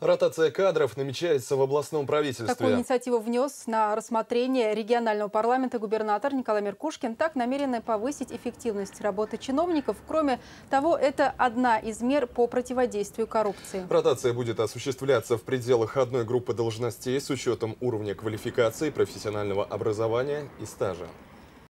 Ротация кадров намечается в областном правительстве. Такую инициативу внес на рассмотрение регионального парламента губернатор Николай Меркушкин. Так намерены повысить эффективность работы чиновников. Кроме того, это одна из мер по противодействию коррупции. Ротация будет осуществляться в пределах одной группы должностей с учетом уровня квалификации, профессионального образования и стажа.